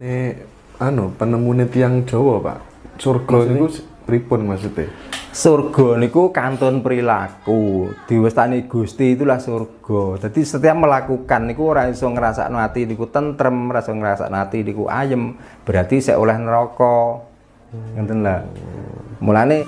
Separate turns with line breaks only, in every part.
Nih, anu penemune tiang Jawa, Pak. Surga niku pripun maksudnya? Surga niku kantun perilaku. Diwestani Gusti itulah surga. Jadi setiap melakukan niku ora iso ngerasa nanti, niku tentrem, ora iso nanti, niku ayem. Berarti saya oleh neraka. ngerti lah. Mulane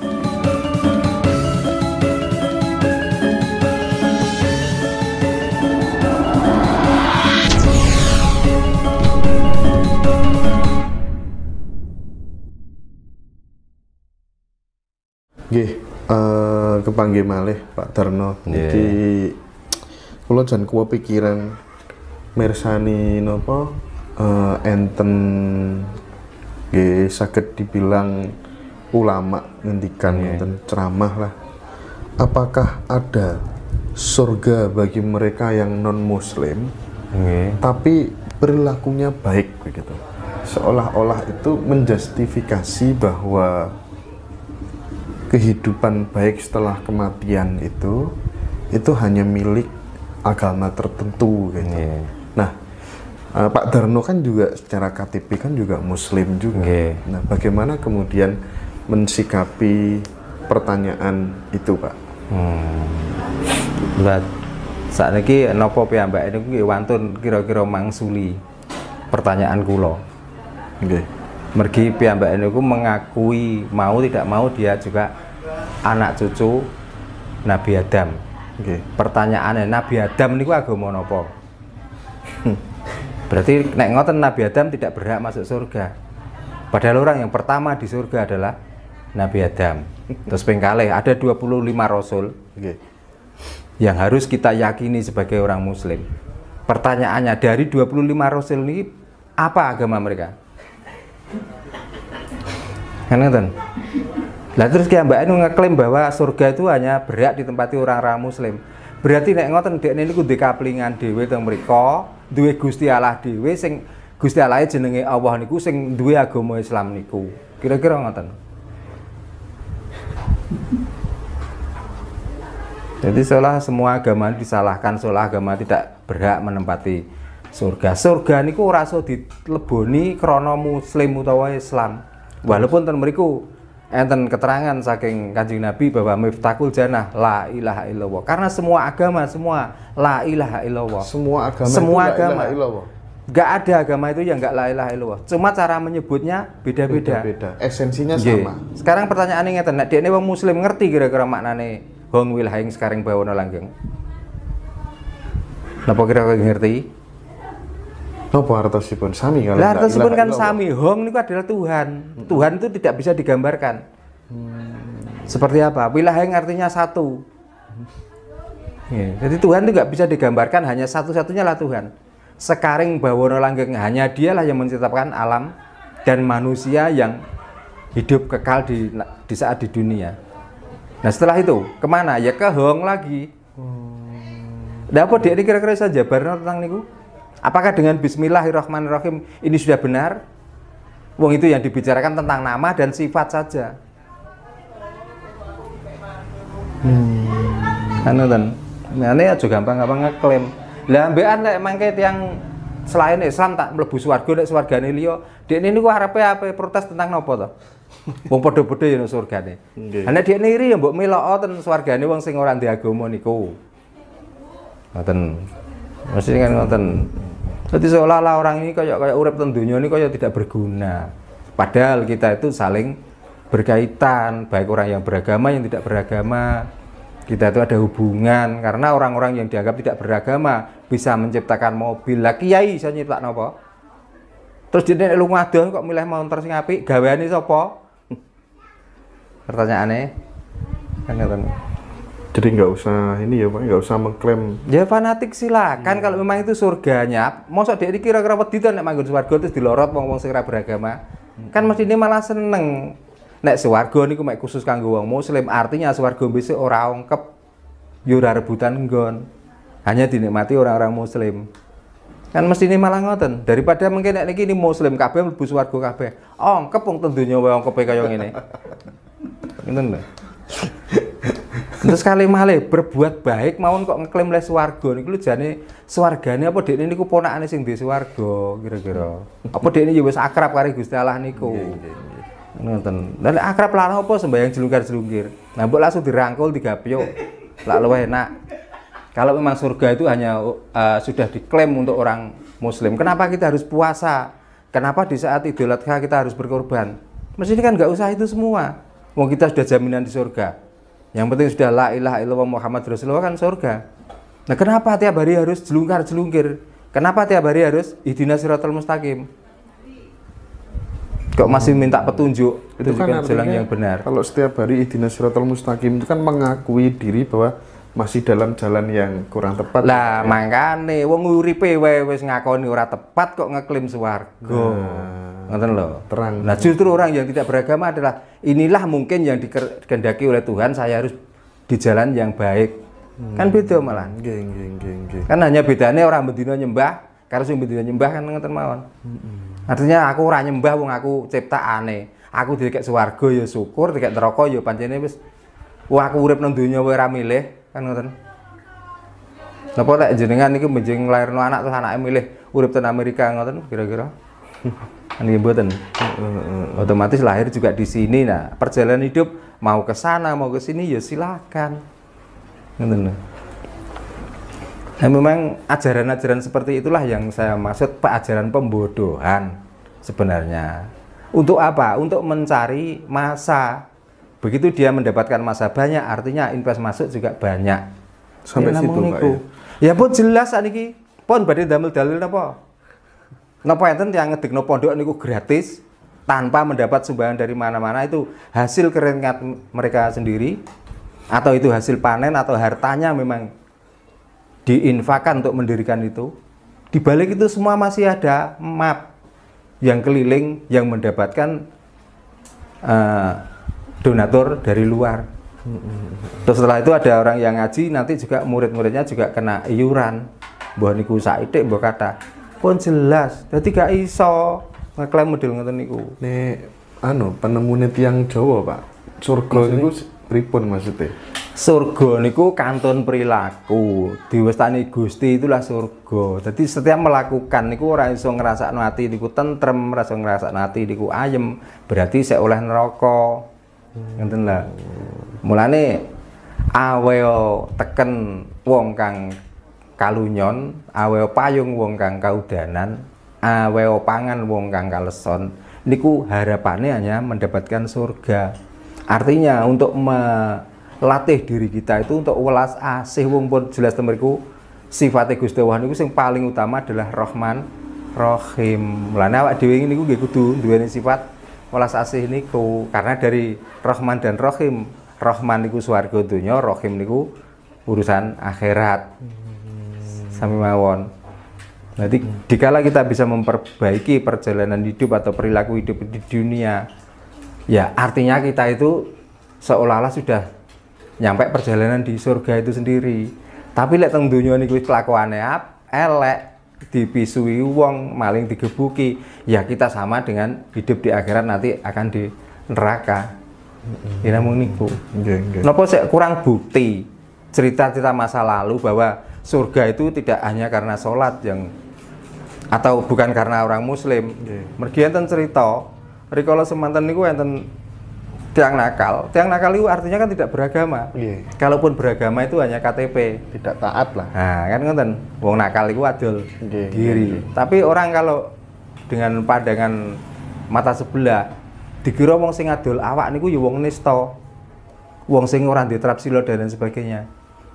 Gih, uh, eh, kepanggil malih Pak Terno Yeah. Niki jangan jan pikiran Mersani Nopo uh, eh, enten gih sakit dibilang ulama ngendikan yeah. enten ceramah lah. Apakah ada surga bagi mereka yang non muslim? Tapi perilakunya baik begitu. Seolah-olah itu menjustifikasi bahwa kehidupan baik setelah kematian itu itu hanya milik agama tertentu gitu. Yeah. Nah, uh, Pak Darno kan juga secara KTP kan juga muslim juga. Yeah. Nah, bagaimana kemudian mensikapi pertanyaan itu, Pak? Hmm. saat
ini nopo ya Mbak ini wantun kira-kira mangsuli pertanyaan kulo. Okay mergi piyambak niku mengakui mau tidak mau dia juga anak cucu Nabi Adam. Okay. Pertanyaannya Nabi Adam ini agama napa? Berarti nek ngoten Nabi Adam tidak berhak masuk surga. Padahal orang yang pertama di surga adalah Nabi Adam. Terus pengkale ada 25 rasul okay. yang harus kita yakini sebagai orang muslim. Pertanyaannya dari 25 rasul ini apa agama mereka? kan ngeten, lah terus Kiai Mbak Anu ngeklaim bahwa surga itu hanya berat ditempati orang-orang muslim berarti nek ngoten dekne niku duwe kaplingan dhewe teng mriku duwe Gusti Allah dhewe sing Gusti Allah e jenenge Allah niku sing duwe agama Islam niku kira-kira ngoten Jadi seolah semua agama disalahkan, seolah agama tidak berhak menempati surga. Surga niku ora iso dileboni krana muslim utawa Islam walaupun ten mereka enten keterangan saking kanjeng Nabi bahwa miftakul Jannah la ilaha illallah karena semua agama semua la ilaha illallah semua agama semua agama la ilaha Gak ada agama itu yang gak la ilaha illallah. Cuma cara menyebutnya beda-beda. Beda-beda. Esensinya yeah. sama. Sekarang pertanyaan ini ngeten, dia ini wong muslim ngerti kira-kira maknane Hong Wilhaing sekarang bawono langgeng.
Napa kira-kira ngerti? Nopo hartosipun sami kalau lah hartosipun kan
sami. Hong itu adalah Tuhan. Hmm. Tuhan itu tidak bisa digambarkan. Hmm. Seperti apa? yang artinya satu. Yeah. Jadi Tuhan itu nggak bisa digambarkan hanya satu-satunya lah Tuhan. Sekaring bawono langgeng hanya dialah yang menciptakan alam dan manusia yang hidup kekal di, di saat di dunia. Nah setelah itu kemana? Ya ke Hong lagi. Hmm. Dapat dia kira-kira saja bareng tentang niku. Apakah dengan bismillahirrahmanirrahim ini sudah benar? Wong itu yang dibicarakan tentang nama dan sifat saja. Hmm. Anu dan, Ini aja gampang-gampang ngeklaim. Lah mbekan lek mangke yang selain Islam tak mlebu swarga nek swargane liya, ini niku arepe ape protes tentang nopo to? Wong padha-padha ya surgane.
Nggih. dia
ini iri ya mbok melok ten swargane wong sing ora ndek agama niku. Ngoten. Mesti kan ngoten. Jadi seolah-olah orang ini kayak kayak urep tentunya ini kayak tidak berguna. Padahal kita itu saling berkaitan, baik orang yang beragama yang tidak beragama. Kita itu ada hubungan karena orang-orang yang dianggap tidak beragama bisa menciptakan mobil. Lah kiai iso nyiptak apa? Terus dia lu ngaduh kok milih motor sing apik, gaweane sapa?
Pertanyaannya, kan jadi nggak usah ini ya pak nggak usah mengklaim ya
fanatik silakan hmm. kalau memang itu surganya mosok dia kira-kira weditan nek manggon swarga terus dilorot wong-wong sing beragama hmm. kan mesti ini malah seneng nek swarga niku mek khusus kanggo wong muslim artinya swarga bisa orang ongkep yo ya ora rebutan nggon hanya dinikmati orang-orang muslim kan mesti ini malah ngoten daripada mungkin nek niki ini muslim kabeh mlebu swarga kabeh ongkep wong tendunya wae ongkepe kaya ngene Ini lho Terus kali malih berbuat baik mau kok ngeklaim le swarga lu jane swargane apa dekne kupona aneh sing di swarga kira-kira. Apa dekne ini juga ya akrab karo Gusti Allah niku. Iya, iya, iya, nonton dan akrab lah apa sembahyang jelungkar-jelungkir. Nah buat langsung dirangkul pio Lah lu enak. Kalau memang surga itu hanya uh, sudah diklaim untuk orang muslim, kenapa kita harus puasa? Kenapa di saat Idul Adha kita harus berkorban? ini kan nggak usah itu semua. Mau kita sudah jaminan di surga. Yang penting sudah la ilaha illallah Muhammad Rasulullah kan surga. Nah, kenapa tiap hari harus jelungkar-jelungkir? Kenapa tiap hari harus idina siratal mustaqim?
Kok masih minta petunjuk, Itu kan jalan yang benar. Kalau setiap hari idina siratal mustaqim itu kan mengakui diri bahwa masih dalam jalan yang kurang tepat. Lah, ya.
makane wong uripe wae wis ngakoni ora tepat kok ngeklaim swarga. Nah. Ngoten lho.
Terang. Nah, justru
orang yang tidak beragama adalah inilah mungkin yang dikehendaki oleh Tuhan saya harus di jalan yang baik. Hmm. Kan beda malah.
Nggih, nggih, nggih,
nggih. Kan hanya bedanya orang bendina nyembah karena sing bendina nyembah kan ngoten mawon.
Hmm.
Artinya aku ora nyembah wong aku ciptaane. Aku dikek swarga ya syukur, dikek neraka ya pancene wis wah aku urip nang donya wae ora milih, kan ngoten. Napa tak jenengan iki menjing lairno anak terus anake milih urip ten Amerika ngoten kira-kira? ini buatan iya, otomatis lahir juga di sini nah perjalanan hidup mau ke sana mau ke sini ya silakan nah, memang ajaran-ajaran seperti itulah yang saya maksud ajaran pembodohan sebenarnya untuk apa untuk mencari masa begitu dia mendapatkan masa banyak artinya invest masuk juga banyak sampai ya, situ Pak ya ya pun jelas Aniki, pun badai damel dalil apa Nopo enten yang ngedekno pondok niku gratis tanpa mendapat sumbangan dari mana-mana itu hasil keringat mereka sendiri atau itu hasil panen atau hartanya memang diinfakan untuk mendirikan itu. Di balik itu semua masih ada map yang keliling yang mendapatkan uh, donatur dari luar. Terus setelah itu ada orang yang ngaji nanti juga murid-muridnya juga kena iuran.
bahwa niku saitik bahwa kata
pun jelas jadi gak iso ngeklaim model ngoten niku
nek anu penemune tiang Jawa Pak surga niku
pripun maksudnya surga niku kantun perilaku diwestani Gusti itulah surga jadi setiap melakukan niku ora iso ngerasa nati niku tentrem ngerasa iso niku ayem berarti saya oleh neraka hmm. ngeten lah mulane awel teken wong kang kalunyon aweo payung wong kang kaudanan aweo pangan wong kang kaleson niku harapannya hanya mendapatkan surga artinya untuk melatih diri kita itu untuk welas asih wong pun jelas temeriku sifatnya Gusti Allah niku yang paling utama adalah Rahman Rahim lan awak dhewe niku nggih kudu ini sifat welas asih ini niku karena dari Rahman dan Rahim Rahman niku swarga rohim Rahim niku urusan akhirat sami mawon nanti hmm. dikala kita bisa memperbaiki perjalanan hidup atau perilaku hidup di dunia ya artinya kita itu seolah-olah sudah nyampe perjalanan di surga itu sendiri tapi lihat teng ini kelakuannya, kelakuane elek dipisui wong maling digebuki ya kita sama dengan hidup di akhirat nanti akan di neraka ini hmm. ya namun niku napa kurang bukti cerita-cerita masa lalu bahwa surga itu tidak hanya karena sholat yang atau bukan karena orang muslim yeah. mergi enten cerita rikala semantan niku enten tiang nakal tiang nakal itu artinya kan tidak beragama yeah. kalaupun beragama itu hanya KTP tidak taat lah nah kan ngeten wong nakal itu adil yeah, iya, diri yeah. tapi orang kalau dengan pandangan mata sebelah dikira wong sing adil, awak niku ya wong nista wong sing orang duwe trapsilo dan sebagainya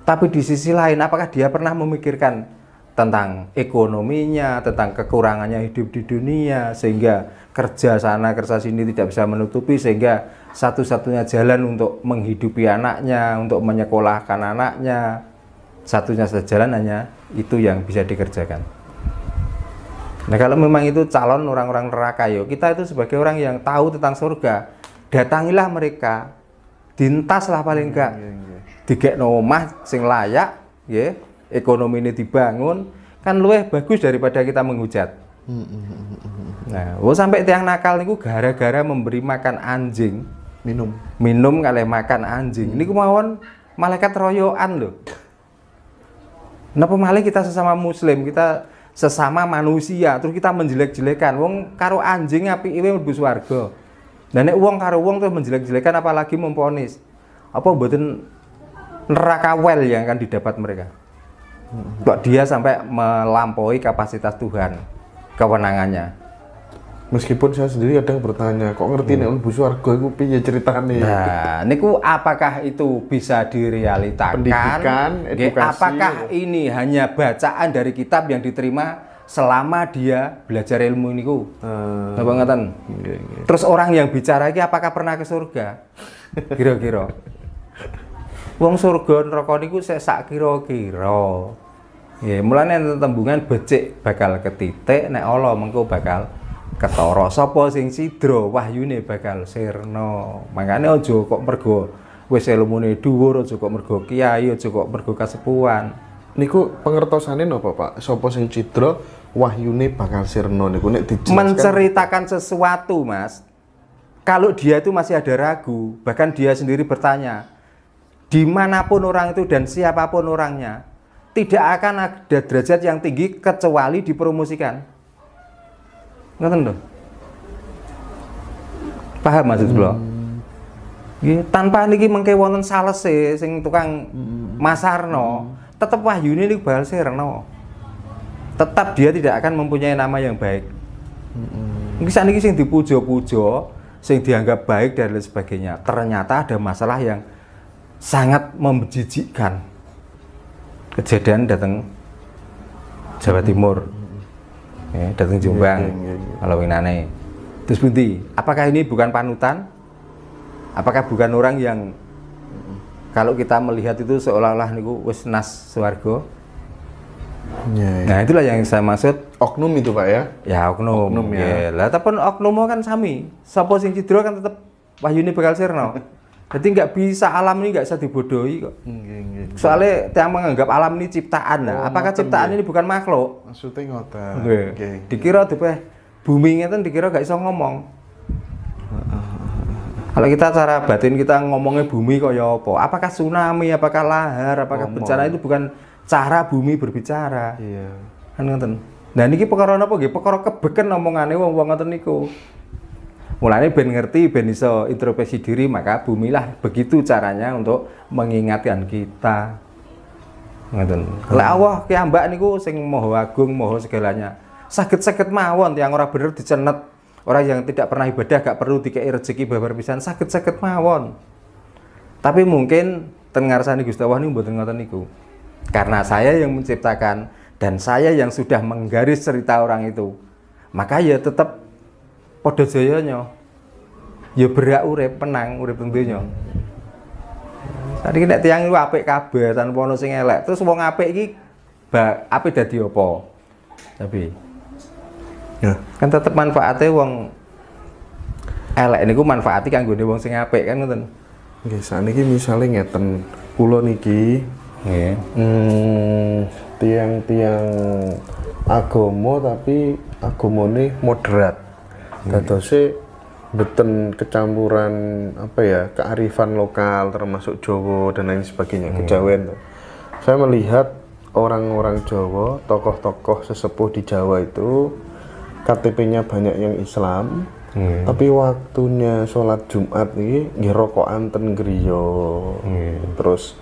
tapi di sisi lain, apakah dia pernah memikirkan tentang ekonominya, tentang kekurangannya hidup di dunia, sehingga kerja sana kerja sini tidak bisa menutupi, sehingga satu-satunya jalan untuk menghidupi anaknya, untuk menyekolahkan anaknya, satunya saja jalan hanya itu yang bisa dikerjakan. Nah kalau memang itu calon orang-orang neraka, yuk kita itu sebagai orang yang tahu tentang surga, datangilah mereka, dintaslah paling enggak. Iya, iya, iya digekno omah sing layak ya ekonomi ini dibangun kan luwih bagus daripada kita menghujat hmm, hmm, hmm, nah wo oh, sampai tiang nakal niku gara-gara memberi makan anjing minum minum kali makan anjing ini kemauan malaikat royoan loh Napa malah kita sesama muslim, kita sesama manusia, terus kita menjelek-jelekan wong karo anjing api ini mlebu suarga Dan nek wong karo wong terus menjelek-jelekan apalagi memponis. Apa mboten neraka well yang akan didapat mereka. Kok dia sampai melampaui kapasitas Tuhan, kewenangannya.
Meskipun saya sendiri kadang bertanya, kok ngerti hmm. nih lebu suarga itu piye ceritane? Nah,
niku apakah itu bisa direalitakan? Pendidikan, edukasi. Apakah ini hanya bacaan dari kitab yang diterima selama dia belajar ilmu niku? Hmm. Eh, Napa ngeten? Terus orang yang bicara ini apakah pernah ke surga? Kira-kira wong surga neraka niku sik sak kira-kira ya mulane tembungan becik bakal ketitik nek Allah mengko bakal ketara sapa sing sidro wahyune bakal sirna makane aja kok mergo wis
elmune dhuwur aja kok mergo kiai aja kok mergo kasepuan niku pengertosane napa Pak sapa sing cidra wahyune bakal sirna niku nek dijelaskan
menceritakan sesuatu Mas kalau dia itu masih ada ragu bahkan dia sendiri bertanya dimanapun orang itu dan siapapun orangnya tidak akan ada derajat yang tinggi kecuali dipromosikan ngerti dong paham maksud hmm. tanpa niki mengke wonten salese sing tukang hmm. masarno hmm. tetap wahyune niku bal sirno tetap dia tidak akan mempunyai nama yang baik hmm. niki sing dipuja-puja sing dianggap baik dan lain sebagainya ternyata ada masalah yang sangat membejijikan kejadian datang Jawa Timur ya, datang Jombang kalau iya, iya, iya. winane terus bunti apakah ini bukan panutan apakah bukan orang yang kalau kita melihat itu seolah-olah niku wis nas swarga Ya, ya. Nah itulah yang saya maksud oknum itu pak ya? Ya oknum. Oknum ya. ya. Lah tapi oknum kan sami. Sapa sing cidro kan tetap Wahyuni bakal sirno. Jadi nggak bisa alam ini nggak bisa dibodohi kok. Soalnya yang menganggap alam ini ciptaan. lah. Oh, Apakah ciptaan ini bukan makhluk? Maksudnya ngoten. Nggih. Okay. Dikira dipeh bumi ngeten dikira gak bisa ngomong. Kalau kita cara batin kita ngomongnya bumi kok ya apa? Apakah tsunami, apakah lahar, apakah Ngomong. bencana itu bukan cara bumi berbicara. Iya. Kan ngoten. Nah ini perkara apa? nggih? Perkara kebeken omongane wong-wong ngoten niku mulanya ben ngerti ben iso introspeksi diri maka bumilah begitu caranya untuk mengingatkan kita kalau lek hmm. Allah ki niku sing moho agung moho segalanya sakit-sakit mawon yang orang bener dicenet orang yang tidak pernah ibadah gak perlu dikei rezeki babar pisan sakit-sakit mawon tapi mungkin sana Gusti Allah niku buat ngoten niku karena saya yang menciptakan dan saya yang sudah menggaris cerita orang itu maka ya tetap Podo jayanya ya berak urip penang urip tentunya. Tadi nek tiang itu apik kabeh tanpa ono sing elek. Terus wong apik iki bak apik dadi apa? Tapi ya. kan tetep manfaatnya wong elek niku manfaati kanggo wong sing apik kan ngoten.
Nggih, saniki misale ngeten. Kula niki nggih. Hmm, tiang-tiang agomo tapi agamane moderat dadose beten kecampuran apa ya kearifan lokal termasuk Jawa dan lain sebagainya hmm. kejawen saya melihat orang-orang Jawa tokoh-tokoh sesepuh di Jawa itu KTP-nya banyak yang Islam hmm. tapi waktunya sholat Jumat ini nggih rokokan ten griyo hmm. terus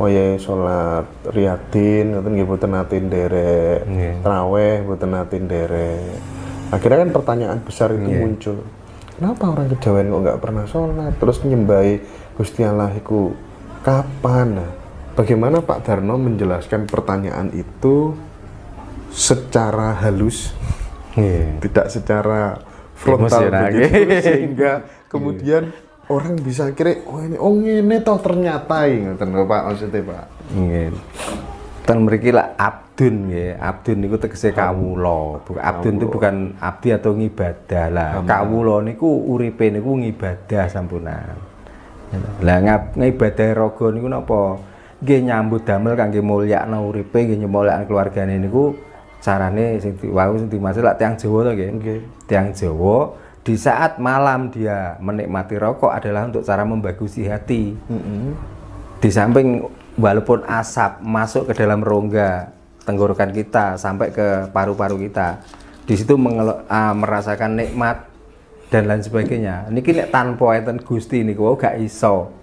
waya oh sholat riatin, ngoten nggih boten derek hmm. traweh boten derek akhirnya kan pertanyaan besar itu yeah. muncul kenapa orang kejawen kok nggak pernah sholat terus menyembahi Gusti Allahiku kapan nah, bagaimana Pak Darno menjelaskan pertanyaan itu secara halus yeah. tidak secara frontal gitu. begitu, sehingga kemudian yeah. orang bisa kira oh ini oh ini toh ternyata ternyata Pak maksudnya Pak
ingin iya. yeah. dan mereka lah abdun ya abdun niku tegese kawulo abdun itu bukan abdi atau ngibadah lah kawula niku uripe niku ngibadah sampunan lah ngab ngibadah raga niku napa nggih nyambut damel kangge na uripe nggih mulyakna keluargane niku carane sing wau sing dimaksud lah tiang jowo lagi, tiang jowo. di saat malam dia menikmati rokok adalah untuk cara membagusi hati mm -hmm. di samping walaupun asap masuk ke dalam rongga tenggorokan kita sampai ke paru-paru kita di situ uh, merasakan nikmat dan lain sebagainya niki nek tanpa enten Gusti kau oh, gak iso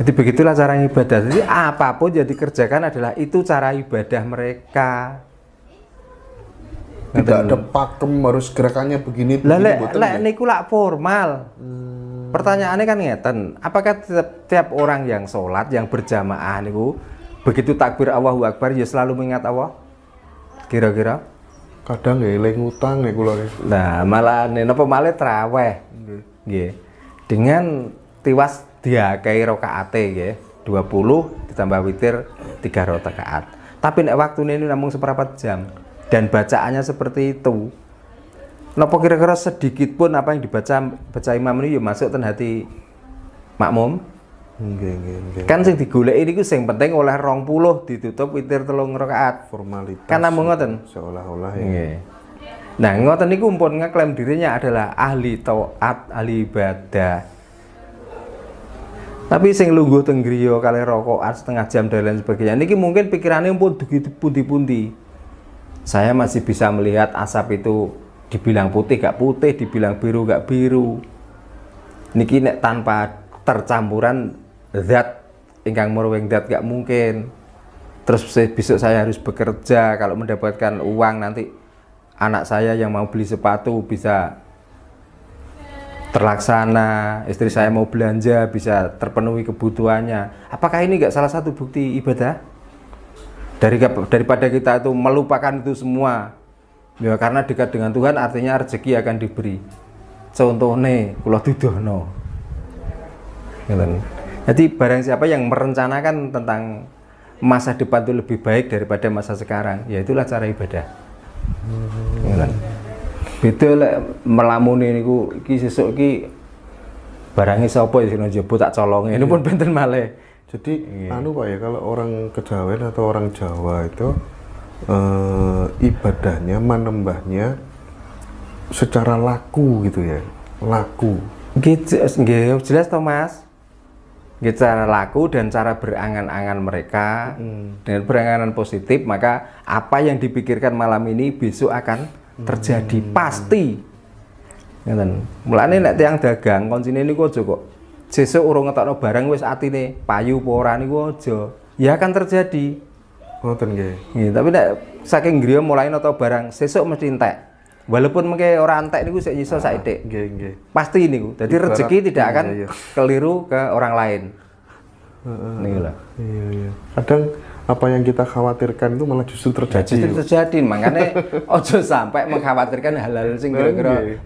jadi begitulah cara ibadah jadi apapun yang dikerjakan adalah itu cara ibadah mereka tidak ada
pakem harus gerakannya begini lele lele
ini kula formal hmm. pertanyaannya kan ngeten apakah tiap, tiap orang yang sholat yang berjamaah niku begitu takbir Allahu Akbar ya selalu mengingat Allah
kira-kira kadang ya eling utang nggih kula nah
malah nopo malah traweh nggih dengan tiwas diakai rakaat ya 20 ditambah witir 3 rakaat tapi nek waktunya ini namun seperempat jam dan bacaannya seperti itu napa kira-kira sedikit pun apa yang dibaca baca imam ini yuk ya masuk ten hati makmum
Nggih, nggih, nggih. Kan sing
digoleki niku sing penting oleh 20 ditutup witir 3
rakaat formalitas. karena namung ngoten. Seolah-olah ya. Nggih.
Nah, ngoten niku pun ngeklaim dirinya adalah ahli taat, ahli ibadah. Tapi sing lungguh teng griya kalih rokokan setengah jam dan lain sebagainya. Niki mungkin pikirannya pun begitu pundi-pundi. Saya masih bisa melihat asap itu dibilang putih gak putih, dibilang biru gak biru. Niki nek tanpa tercampuran zat ingkang murwing zat gak mungkin terus besok saya harus bekerja kalau mendapatkan uang nanti anak saya yang mau beli sepatu bisa terlaksana istri saya mau belanja bisa terpenuhi kebutuhannya apakah ini gak salah satu bukti ibadah dari daripada kita itu melupakan itu semua ya karena dekat dengan Tuhan artinya rezeki akan diberi contohnya kulo dudono gitu jadi barang siapa yang merencanakan tentang masa depan itu lebih baik daripada masa sekarang, ya itulah cara ibadah. Hmm. Beda lek melamuni niku ki sesuk iki barangnya siapa yang sudah jebut tak
colongnya. Ini pun benten iya. male. Jadi yeah. anu Pak ya kalau orang kejawen atau orang Jawa itu eh, ibadahnya menembahnya secara laku gitu ya. Laku. Gitu, jelas Thomas
gitu, cara laku dan cara berangan-angan mereka hmm. dengan berangan positif maka apa yang dipikirkan malam ini besok akan terjadi hmm. pasti ngeten mulane nek yang dagang koncine niku aja kok sesuk urung ngetokno barang wis atine payu apa ora niku aja ya akan terjadi ngoten nggih tapi nek saking griya mulai ngetok barang sesuk mesti entek walaupun mungkin orang antek ini saya iso saya ah, saithik. Nggih, nggih. Pasti niku. jadi rezeki tidak iya, akan iya, iya. keliru ke orang lain.
Heeh. lah. Iya, iya. Kadang apa yang kita khawatirkan itu malah justru terjadi. Justru
terjadi, makanya ojo sampai mengkhawatirkan hal-hal sing nah, kira-kira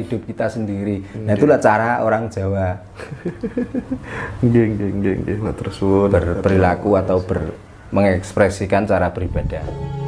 hidup kita sendiri. Nah itulah cara orang Jawa. Geng-geng-geng-geng, geng geng Berperilaku atau ber mengekspresikan cara beribadah.